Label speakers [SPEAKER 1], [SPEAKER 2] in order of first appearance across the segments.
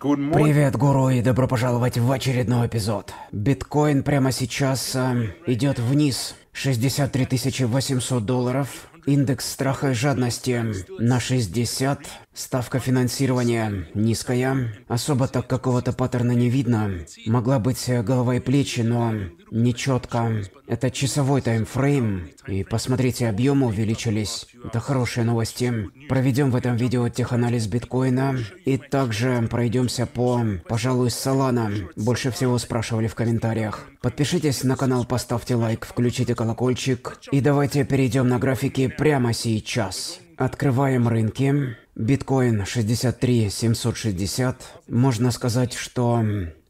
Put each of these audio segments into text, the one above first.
[SPEAKER 1] Привет, гуру, и добро пожаловать в очередной эпизод. Биткоин прямо сейчас э, идет вниз. 63 800 долларов. Индекс страха и жадности эм, на 60. Ставка финансирования низкая, особо так какого-то паттерна не видно. Могла быть э, голова и плечи, но нечетко. Это часовой таймфрейм, и посмотрите, объемы увеличились. Это хорошие новости. Проведем в этом видео теханализ биткоина, и также пройдемся по, пожалуй, Солана. Больше всего спрашивали в комментариях. Подпишитесь на канал, поставьте лайк, включите колокольчик, и давайте перейдем на графики прямо сейчас. Открываем рынки. Биткоин 63 760. Можно сказать, что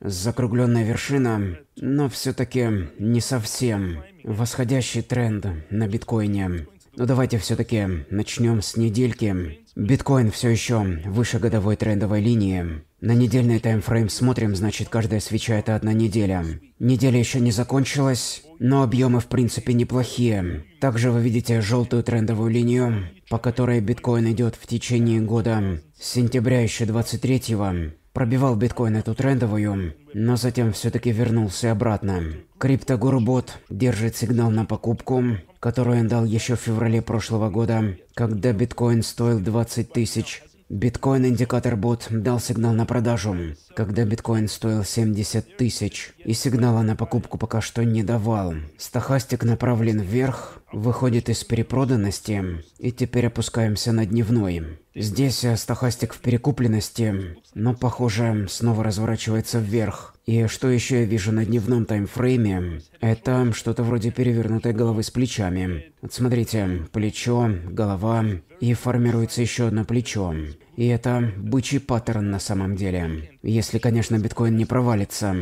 [SPEAKER 1] закругленная вершина, но все-таки не совсем восходящий тренд на биткоине. Но давайте все-таки начнем с недельки. Биткоин все еще выше годовой трендовой линии. На недельный таймфрейм смотрим, значит каждая свеча это одна неделя. Неделя еще не закончилась, но объемы в принципе неплохие. Также вы видите желтую трендовую линию, по которой биткоин идет в течение года. С сентября еще 23-го пробивал биткоин эту трендовую, но затем все-таки вернулся обратно. Криптогурубот держит сигнал на покупку, который он дал еще в феврале прошлого года, когда биткоин стоил 20 тысяч Биткоин индикатор бот дал сигнал на продажу, когда биткоин стоил 70 тысяч, и сигнала на покупку пока что не давал. Стохастик направлен вверх, выходит из перепроданности, и теперь опускаемся на дневной. Здесь э, стохастик в перекупленности, но похоже снова разворачивается вверх. И что еще я вижу на дневном таймфрейме, это что-то вроде перевернутой головы с плечами. Вот смотрите, плечо, голова, и формируется еще одно плечо. И это бычий паттерн на самом деле. Если, конечно, биткоин не провалится.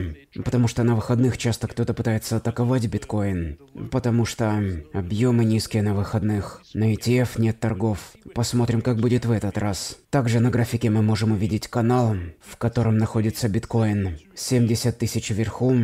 [SPEAKER 1] Потому что на выходных часто кто-то пытается атаковать биткоин. Потому что объемы низкие на выходных. На ETF нет торгов. Посмотрим, как будет в этот раз. Также на графике мы можем увидеть канал, в котором находится биткоин. 70 тысяч вверху.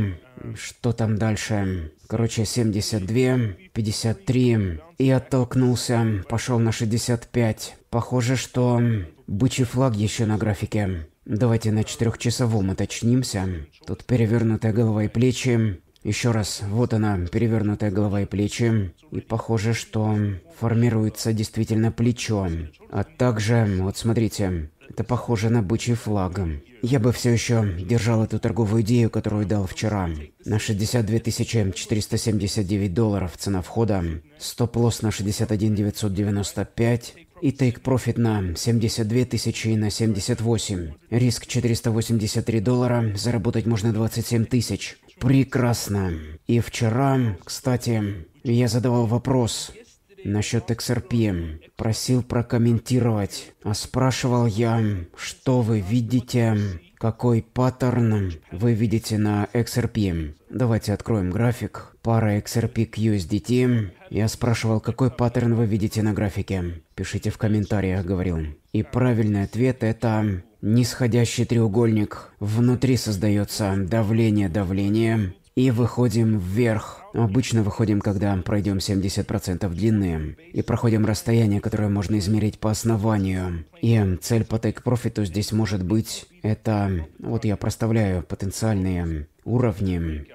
[SPEAKER 1] Что там дальше? Короче, 72, 53. И оттолкнулся, пошел на 65. Похоже, что бычий флаг еще на графике. Давайте на четырехчасовом уточнимся. Тут перевернутая голова и плечи. Еще раз, вот она, перевернутая голова и плечи. И похоже, что формируется действительно плечо. А также, вот смотрите, это похоже на бычий флаг. Я бы все еще держал эту торговую идею, которую дал вчера. На 62 479 долларов цена входа, стоп-лосс на 61 995, и Take Profit на 72 тысячи на 78. Риск 483 доллара, заработать можно 27 тысяч. Прекрасно. И вчера, кстати, я задавал вопрос насчет XRP. Просил прокомментировать. А спрашивал я, что вы видите какой паттерн вы видите на XRP. Давайте откроем график. Пара XRP к USDT. Я спрашивал, какой паттерн вы видите на графике. Пишите в комментариях, говорил. И правильный ответ это нисходящий треугольник. Внутри создается давление, давление. И выходим вверх. Обычно выходим, когда пройдем 70% длины и проходим расстояние, которое можно измерить по основанию. И цель по тейк-профиту здесь может быть... Это... Вот я проставляю потенциальные уровни.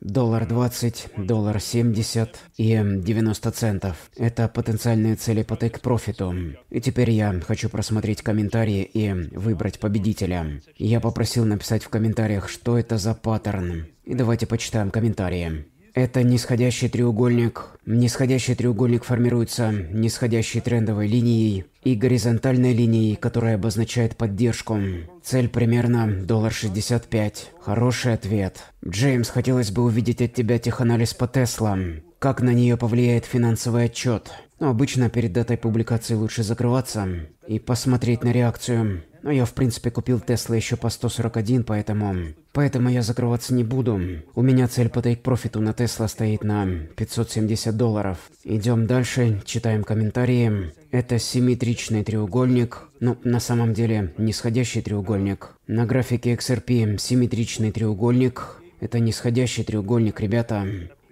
[SPEAKER 1] Доллар 20, доллар 70 и 90 центов. Это потенциальные цели по тейк-профиту. И теперь я хочу просмотреть комментарии и выбрать победителя. Я попросил написать в комментариях, что это за паттерн. И давайте почитаем комментарии. Это нисходящий треугольник. Нисходящий треугольник формируется нисходящей трендовой линией и горизонтальной линией, которая обозначает поддержку. Цель примерно доллар 65. Хороший ответ. Джеймс, хотелось бы увидеть от тебя теханализ по Тесла. Как на нее повлияет финансовый отчет? Но ну, обычно перед датой публикации лучше закрываться и посмотреть на реакцию. Но я, в принципе, купил Тесла еще по 141, поэтому... Поэтому я закрываться не буду. У меня цель по тейк-профиту на Тесла стоит на 570 долларов. Идем дальше, читаем комментарии. Это симметричный треугольник. Ну, на самом деле, нисходящий треугольник. На графике XRP симметричный треугольник. Это нисходящий треугольник, ребята.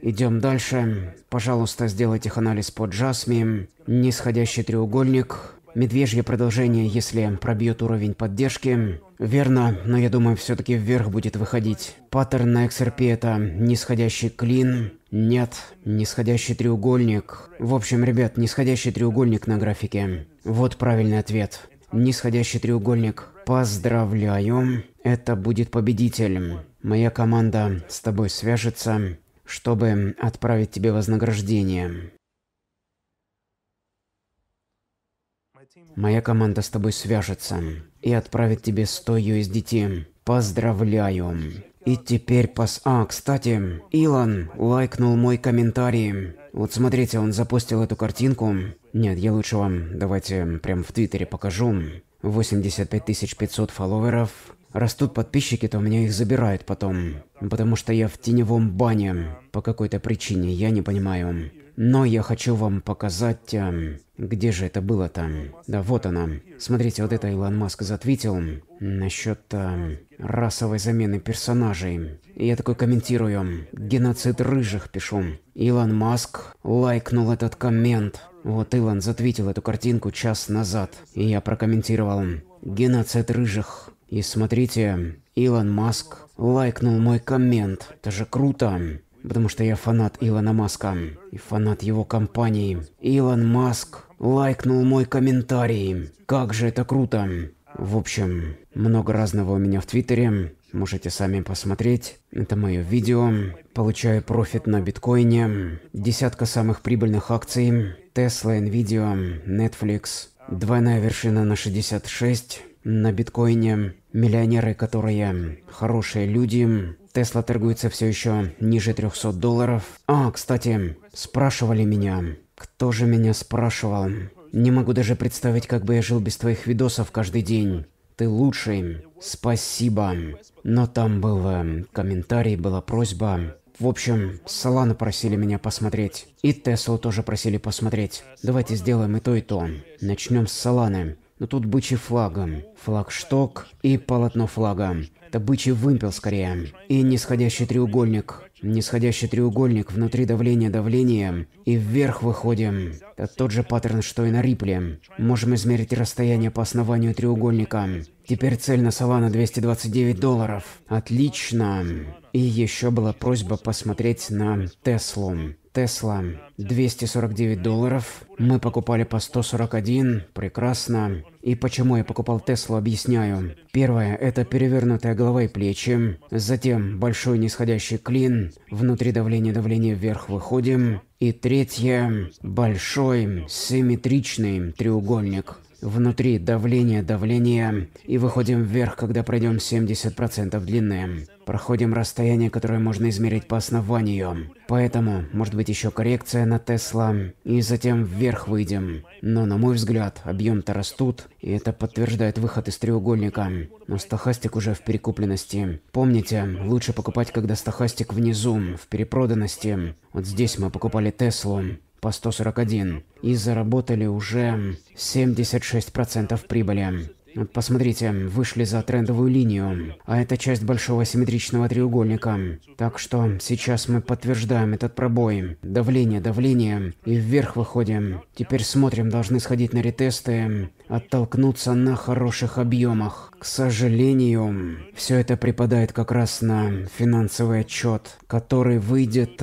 [SPEAKER 1] Идем дальше. Пожалуйста, сделайте анализ по Джасми. Нисходящий треугольник. Медвежье продолжение, если пробьет уровень поддержки. Верно, но я думаю, все-таки вверх будет выходить. Паттерн на XRP это нисходящий клин. Нет, нисходящий треугольник. В общем, ребят, нисходящий треугольник на графике. Вот правильный ответ. Нисходящий треугольник. Поздравляю. Это будет победитель. Моя команда с тобой свяжется, чтобы отправить тебе вознаграждение. Моя команда с тобой свяжется и отправит тебе 100 USDT. Поздравляю. И теперь пос... А, кстати, Илон лайкнул мой комментарий. Вот смотрите, он запустил эту картинку. Нет, я лучше вам, давайте прям в Твиттере покажу. 85 500 фолловеров. Растут подписчики, то у меня их забирают потом. Потому что я в теневом бане. По какой-то причине, я не понимаю. Но я хочу вам показать, эм, где же это было там. Да вот она. Смотрите, вот это Илон Маск затвитил эм, насчет эм, расовой замены персонажей. я такой комментирую, геноцид рыжих пишу. Илон Маск лайкнул этот коммент. Вот Илон затвитил эту картинку час назад. И я прокомментировал, геноцид рыжих. И смотрите, Илон Маск лайкнул мой коммент. Это же круто потому что я фанат Илона Маска и фанат его компании. Илон Маск лайкнул мой комментарий. Как же это круто. В общем, много разного у меня в Твиттере. Можете сами посмотреть. Это мое видео. Получаю профит на биткоине. Десятка самых прибыльных акций. Tesla, Nvidia, Netflix. Двойная вершина на 66 на биткоине. Миллионеры, которые хорошие люди, Тесла торгуется все еще ниже 300 долларов. А, кстати, спрашивали меня. Кто же меня спрашивал? Не могу даже представить, как бы я жил без твоих видосов каждый день. Ты лучший. Спасибо. Но там был э, комментарий, была просьба. В общем, Солану просили меня посмотреть. И Теслу тоже просили посмотреть. Давайте сделаем и то, и то. Начнем с Соланы. Но тут бычий флагом, флагшток и полотно флага. Это бычий вымпел скорее. И нисходящий треугольник. Нисходящий треугольник внутри давления давления. И вверх выходим. Это тот же паттерн, что и на Рипле. Можем измерить расстояние по основанию треугольника. Теперь цель на Солана 229 долларов. Отлично. И еще была просьба посмотреть на Теслу. Тесла 249 долларов. Мы покупали по 141. Прекрасно. И почему я покупал Теслу, объясняю. Первое – это перевернутая голова и плечи. Затем большой нисходящий клин. Внутри давление, давление вверх выходим. И третье – большой симметричный треугольник внутри давление, давление, и выходим вверх, когда пройдем 70% длины. Проходим расстояние, которое можно измерить по основанию. Поэтому, может быть, еще коррекция на Тесла, и затем вверх выйдем. Но, на мой взгляд, объем-то растут, и это подтверждает выход из треугольника. Но стохастик уже в перекупленности. Помните, лучше покупать, когда стохастик внизу, в перепроданности. Вот здесь мы покупали Теслу по 141 и заработали уже 76% прибыли. Посмотрите, вышли за трендовую линию, а это часть большого симметричного треугольника. Так что сейчас мы подтверждаем этот пробой. Давление, давление, и вверх выходим. Теперь смотрим, должны сходить на ретесты оттолкнуться на хороших объемах. К сожалению, все это припадает как раз на финансовый отчет, который выйдет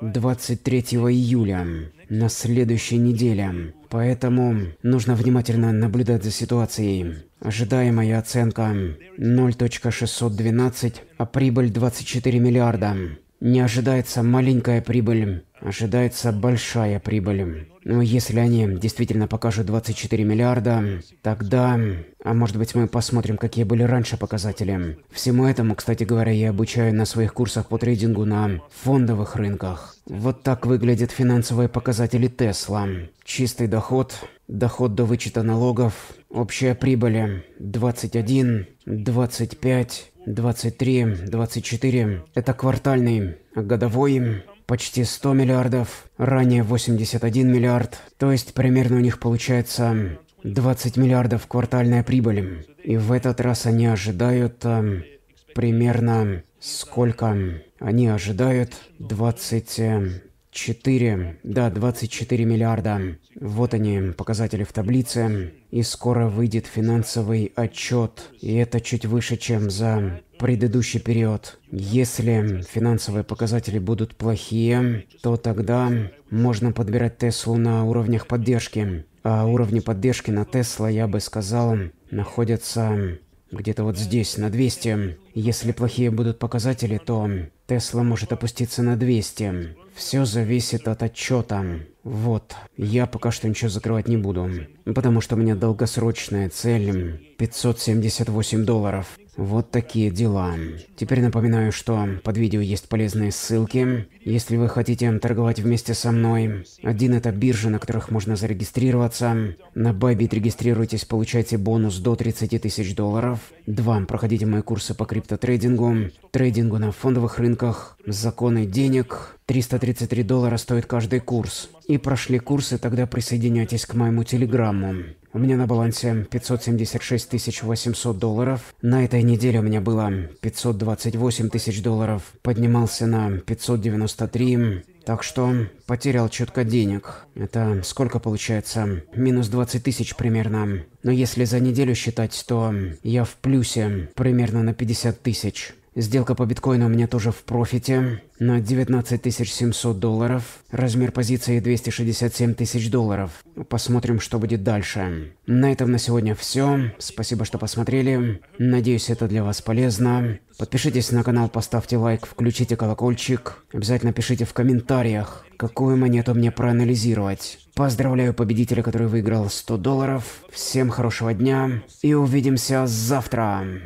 [SPEAKER 1] 23 эм, июля на следующей неделе. Поэтому нужно внимательно наблюдать за ситуацией. Ожидаемая оценка 0.612, а прибыль 24 миллиарда. Не ожидается маленькая прибыль, ожидается большая прибыль. Ну, если они действительно покажут 24 миллиарда, тогда... А может быть мы посмотрим, какие были раньше показатели. Всему этому, кстати говоря, я обучаю на своих курсах по трейдингу на фондовых рынках. Вот так выглядят финансовые показатели Тесла. Чистый доход, доход до вычета налогов, общая прибыль 21, 25, 23, 24. Это квартальный, годовой почти 100 миллиардов, ранее 81 миллиард, то есть примерно у них получается 20 миллиардов квартальная прибыль. И в этот раз они ожидают э, примерно сколько? Они ожидают 24, да, 24 миллиарда. Вот они, показатели в таблице. И скоро выйдет финансовый отчет. И это чуть выше, чем за предыдущий период. Если финансовые показатели будут плохие, то тогда можно подбирать Теслу на уровнях поддержки. А уровни поддержки на Тесла, я бы сказал, находятся где-то вот здесь, на 200. Если плохие будут показатели, то Тесла может опуститься на 200. Все зависит от отчета. Вот, я пока что ничего закрывать не буду, потому что у меня долгосрочная цель 578 долларов. Вот такие дела. Теперь напоминаю, что под видео есть полезные ссылки, если вы хотите торговать вместе со мной. Один это биржи, на которых можно зарегистрироваться. На Bybit регистрируйтесь, получайте бонус до 30 тысяч долларов. Два, проходите мои курсы по криптотрейдингу, трейдингу на фондовых рынках, законы денег, 333 доллара стоит каждый курс. И прошли курсы, тогда присоединяйтесь к моему телеграмму. У меня на балансе 576 800 долларов. На этой неделе у меня было 528 тысяч долларов. Поднимался на 593. Так что потерял четко денег. Это сколько получается? Минус 20 тысяч примерно. Но если за неделю считать, то я в плюсе примерно на 50 тысяч. Сделка по биткоину у меня тоже в профите на 19 700 долларов. Размер позиции 267 тысяч долларов. Посмотрим, что будет дальше. На этом на сегодня все. Спасибо, что посмотрели. Надеюсь, это для вас полезно. Подпишитесь на канал, поставьте лайк, включите колокольчик. Обязательно пишите в комментариях, какую монету мне проанализировать. Поздравляю победителя, который выиграл 100 долларов. Всем хорошего дня и увидимся завтра.